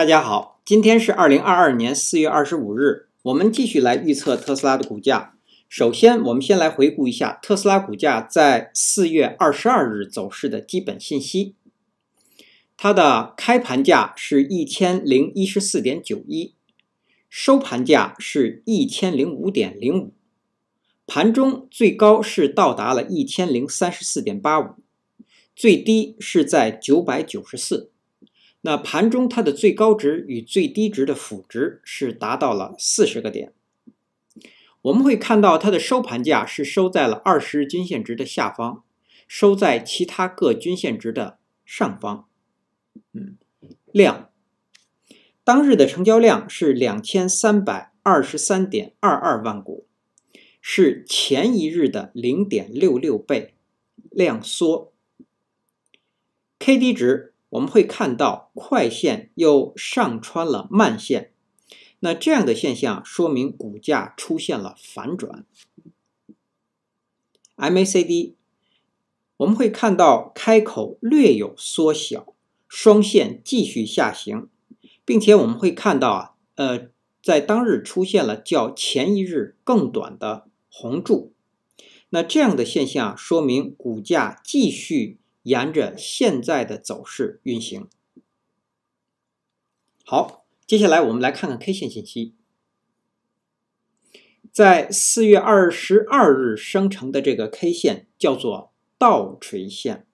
大家好，今天是二零二二年四月二十五日，我们继续来预测特斯拉的股价。首先，我们先来回顾一下特斯拉股价在四月二十二日走势的基本信息。它的开盘价是一千零一十四点九一，收盘价是一千零五点零五，盘中最高是到达了一千零三十四点八五，最低是在九百九十四。那盘中它的最高值与最低值的幅值是达到了四十个点。我们会看到它的收盘价是收在了二十日均线值的下方，收在其他各均线值的上方。嗯，量，当日的成交量是两千三百二十三点二二万股，是前一日的零点六六倍，量缩。K D 值。我们会看到快线又上穿了慢线，那这样的现象说明股价出现了反转。MACD 我们会看到开口略有缩小，双线继续下行，并且我们会看到啊，呃，在当日出现了较前一日更短的红柱，那这样的现象说明股价继续。沿着现在的走势运行。好，接下来我们来看看 K 线信息。在四月二十二日生成的这个 K 线叫做倒垂线。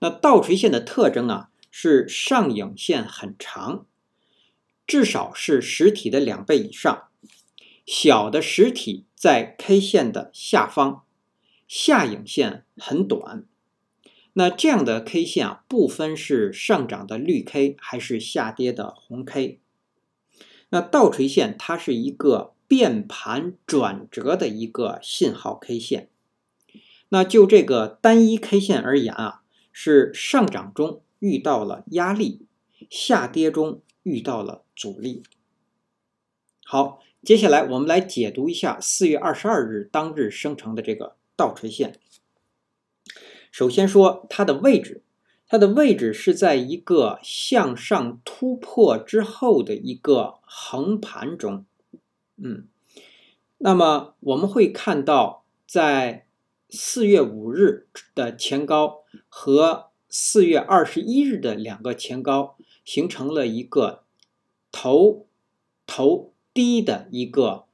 那倒垂线的特征啊是上影线很长，至少是实体的两倍以上，小的实体在 K 线的下方，下影线很短。那这样的 K 线啊，不分是上涨的绿 K 还是下跌的红 K。那倒垂线它是一个变盘转折的一个信号 K 线。那就这个单一 K 线而言啊，是上涨中遇到了压力，下跌中遇到了阻力。好，接下来我们来解读一下四月二十二日当日生成的这个倒垂线。首先说它的位置，它的位置是在一个向上突破之后的一个横盘中，嗯，那么我们会看到，在四月五日的前高和四月二十一日的两个前高形成了一个头头低的一个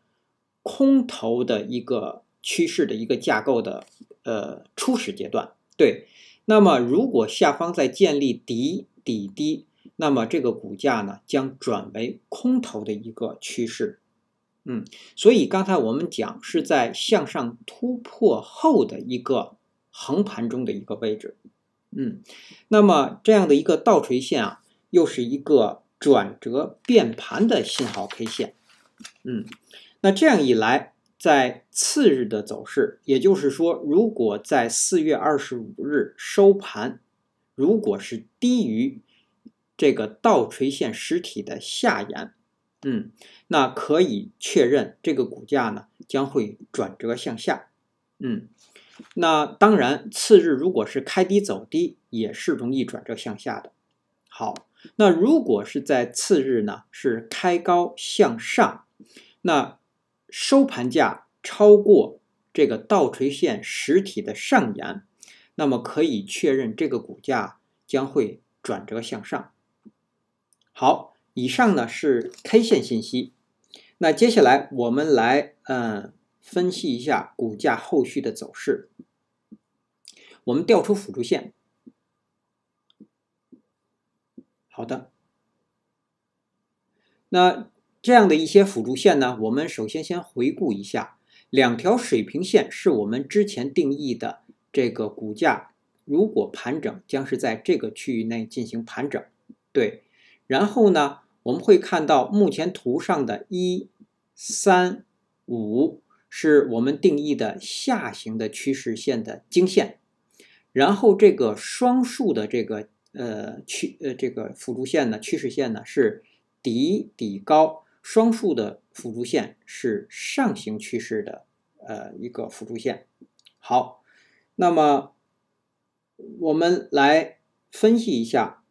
空头的一个趋势的一个架构的呃初始阶段。对，那么如果下方再建立底底低，那么这个股价呢将转为空头的一个趋势。嗯，所以刚才我们讲是在向上突破后的一个横盘中的一个位置。嗯，那么这样的一个倒垂线啊，又是一个转折变盘的信号 K 线。嗯，那这样一来。在次日的走势，也就是说，如果在四月二十五日收盘，如果是低于这个倒垂线实体的下沿，嗯，那可以确认这个股价呢将会转折向下，嗯，那当然，次日如果是开低走低，也是容易转折向下的。好，那如果是在次日呢是开高向上，那。收盘价超过这个倒垂线实体的上沿，那么可以确认这个股价将会转折向上。好，以上呢是 K 线信息，那接下来我们来嗯分析一下股价后续的走势。我们调出辅助线，好的，那。这样的一些辅助线呢，我们首先先回顾一下，两条水平线是我们之前定义的这个股价，如果盘整将是在这个区域内进行盘整，对。然后呢，我们会看到目前图上的一三五是我们定义的下行的趋势线的经线，然后这个双数的这个呃趋呃这个辅助线呢趋势线呢是底底高。双数的辅助线是上行趋势的呃一个辅助线。好，那么我们来分析一下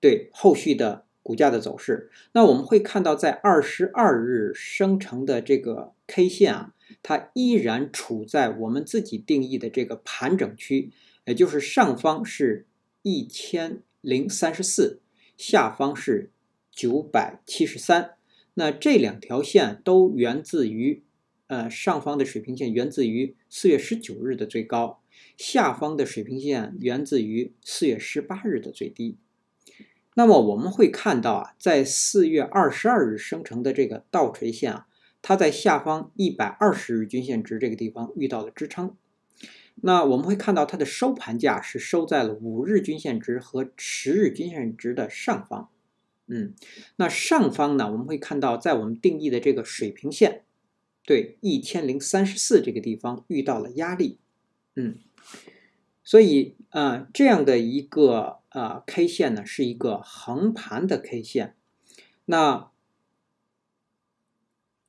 对后续的股价的走势。那我们会看到，在二十二日生成的这个 K 线啊，它依然处在我们自己定义的这个盘整区，也就是上方是一千零三十四，下方是九百七十三。那这两条线都源自于，呃，上方的水平线源自于四月十九日的最高，下方的水平线源自于四月十八日的最低。那么我们会看到啊，在四月二十二日生成的这个倒垂线啊，它在下方一百二十日均线值这个地方遇到了支撑。那我们会看到它的收盘价是收在了五日均线值和十日均线值的上方。嗯，那上方呢，我们会看到，在我们定义的这个水平线，对一千零三十四这个地方遇到了压力，嗯，所以啊，这样的一个啊 K 线呢，是一个横盘的 K 线，那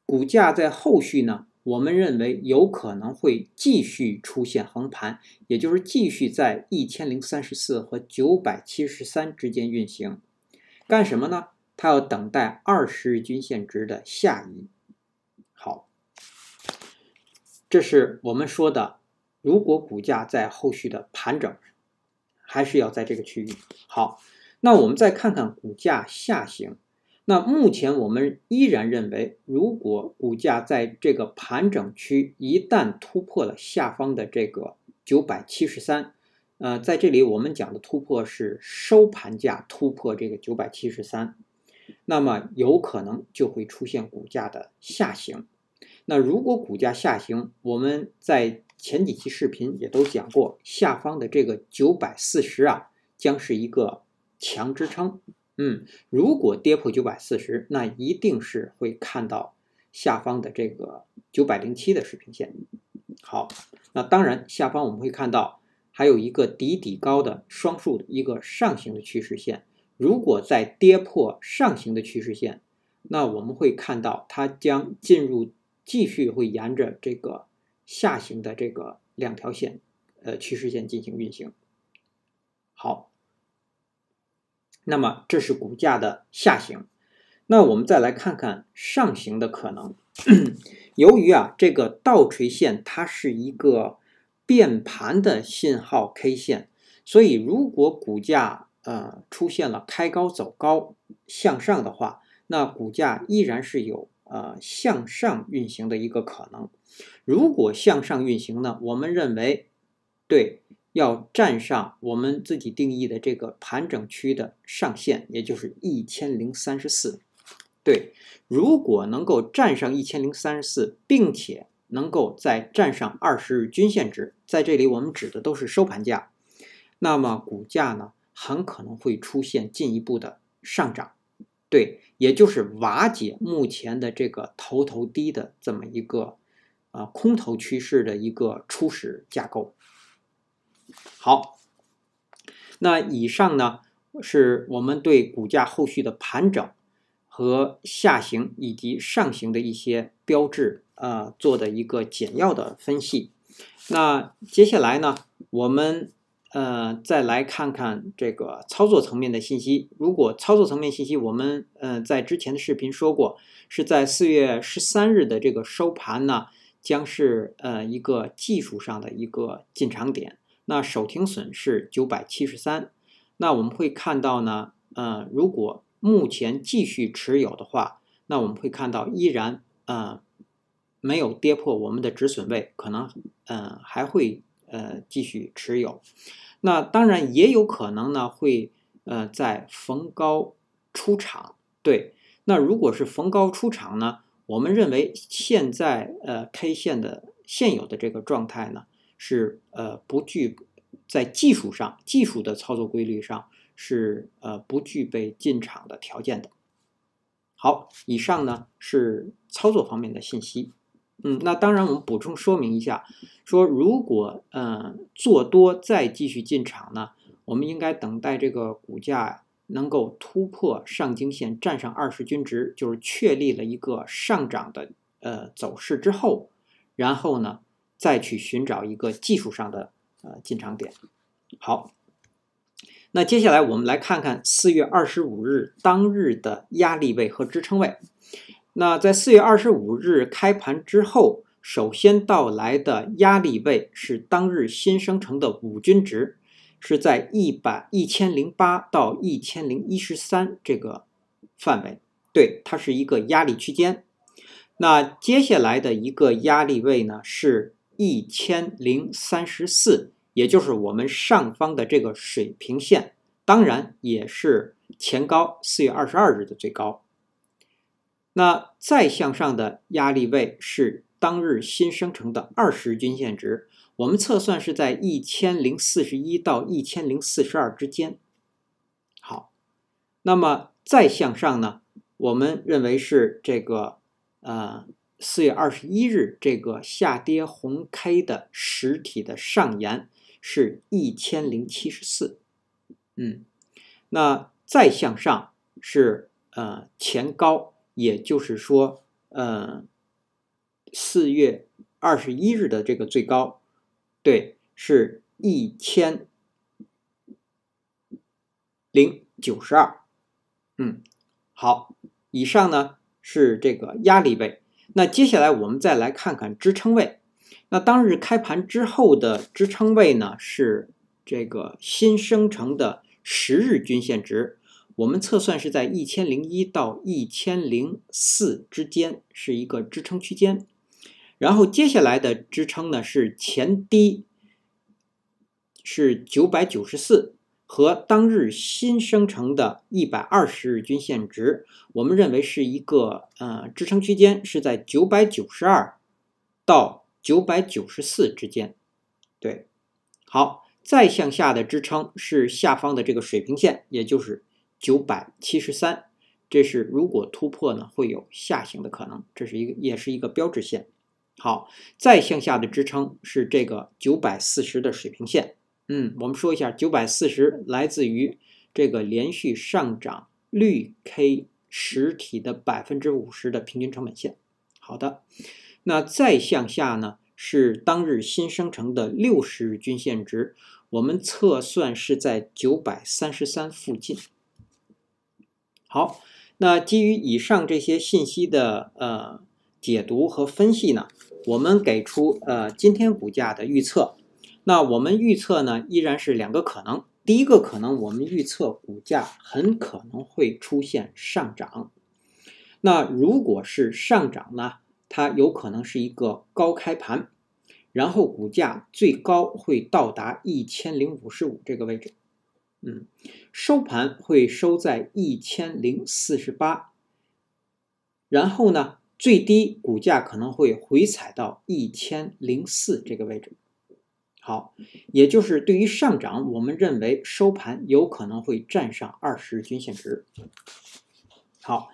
股价在后续呢，我们认为有可能会继续出现横盘，也就是继续在一千零三十四和九百七十三之间运行。干什么呢？它要等待二十日均线值的下移。好，这是我们说的，如果股价在后续的盘整，还是要在这个区域。好，那我们再看看股价下行。那目前我们依然认为，如果股价在这个盘整区一旦突破了下方的这个九百七十三。呃，在这里我们讲的突破是收盘价突破这个九百七十三，那么有可能就会出现股价的下行。那如果股价下行，我们在前几期视频也都讲过，下方的这个九百四十啊，将是一个强支撑。嗯，如果跌破九百四十，那一定是会看到下方的这个九百零七的水平线。好，那当然下方我们会看到。还有一个底底高的双数的一个上行的趋势线，如果再跌破上行的趋势线，那我们会看到它将进入，继续会沿着这个下行的这个两条线，呃趋势线进行运行。好，那么这是股价的下行。那我们再来看看上行的可能。由于啊，这个倒垂线它是一个。变盘的信号 K 线，所以如果股价呃出现了开高走高向上的话，那股价依然是有呃向上运行的一个可能。如果向上运行呢，我们认为对要站上我们自己定义的这个盘整区的上限，也就是一千零三十四。对，如果能够站上一千零三十四，并且。能够在站上二十日均线值，在这里我们指的都是收盘价。那么股价呢，很可能会出现进一步的上涨，对，也就是瓦解目前的这个头头低的这么一个呃空头趋势的一个初始架构。好，那以上呢是我们对股价后续的盘整和下行以及上行的一些标志。呃，做的一个简要的分析。那接下来呢，我们呃再来看看这个操作层面的信息。如果操作层面信息，我们呃在之前的视频说过，是在四月十三日的这个收盘呢，将是呃一个技术上的一个进场点。那首停损是九百七十三。那我们会看到呢，呃，如果目前继续持有的话，那我们会看到依然啊。没有跌破我们的止损位，可能嗯还会呃继续持有。那当然也有可能呢会呃在逢高出场。对，那如果是逢高出场呢，我们认为现在呃 K 线的现有的这个状态呢是呃不具在技术上技术的操作规律上是呃不具备进场的条件的。好，以上呢是操作方面的信息。嗯，那当然，我们补充说明一下，说如果嗯做多再继续进场呢，我们应该等待这个股价能够突破上经线，站上二十均值，就是确立了一个上涨的呃走势之后，然后呢再去寻找一个技术上的呃进场点。好，那接下来我们来看看四月二十五日当日的压力位和支撑位。那在四月二十五日开盘之后，首先到来的压力位是当日新生成的五均值，是在一百一千零八到一千零一十三这个范围，对，它是一个压力区间。那接下来的一个压力位呢是一千零三十四，也就是我们上方的这个水平线，当然也是前高四月二十二日的最高。那再向上的压力位是当日新生成的二十日均线值，我们测算是在一千零四十一到一千零四十二之间。好，那么再向上呢？我们认为是这个，呃，四月二十一日这个下跌红 K 的实体的上沿是一千零七十四。嗯，那再向上是呃前高。也就是说，嗯，四月二十一日的这个最高，对，是一千零九十二，嗯，好，以上呢是这个压力位。那接下来我们再来看看支撑位。那当日开盘之后的支撑位呢，是这个新生成的十日均线值。我们测算是在一千零一到一千零四之间是一个支撑区间，然后接下来的支撑呢是前低，是九百九十四和当日新生成的一百二十日均线值，我们认为是一个呃支撑区间是在九百九十二到九百九十四之间，对，好，再向下的支撑是下方的这个水平线，也就是。九百七十三，这是如果突破呢，会有下行的可能，这是一个也是一个标志线。好，再向下的支撑是这个九百四十的水平线。嗯，我们说一下九百四十来自于这个连续上涨绿 K 实体的百分之五十的平均成本线。好的，那再向下呢是当日新生成的六十日均线值，我们测算是在九百三十三附近。好，那基于以上这些信息的呃解读和分析呢，我们给出呃今天股价的预测。那我们预测呢，依然是两个可能。第一个可能，我们预测股价很可能会出现上涨。那如果是上涨呢，它有可能是一个高开盘，然后股价最高会到达一千零五十五这个位置。嗯，收盘会收在一千零四十八，然后呢，最低股价可能会回踩到一千零四这个位置。好，也就是对于上涨，我们认为收盘有可能会站上二十日均线值。好，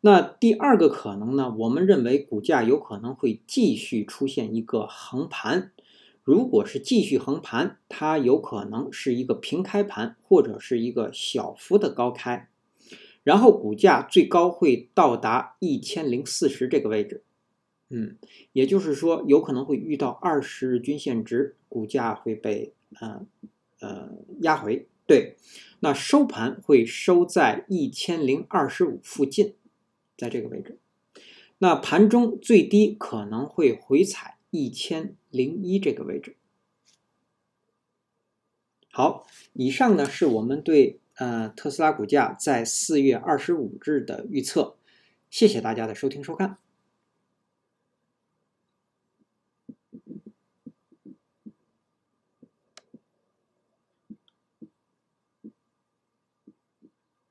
那第二个可能呢，我们认为股价有可能会继续出现一个横盘。如果是继续横盘，它有可能是一个平开盘，或者是一个小幅的高开，然后股价最高会到达一千零四十这个位置，嗯，也就是说有可能会遇到二十日均线值，股价会被嗯呃压回，对，那收盘会收在一千零二十五附近，在这个位置，那盘中最低可能会回踩。一千零一这个位置。好，以上呢是我们对呃特斯拉股价在四月二十五日的预测。谢谢大家的收听收看。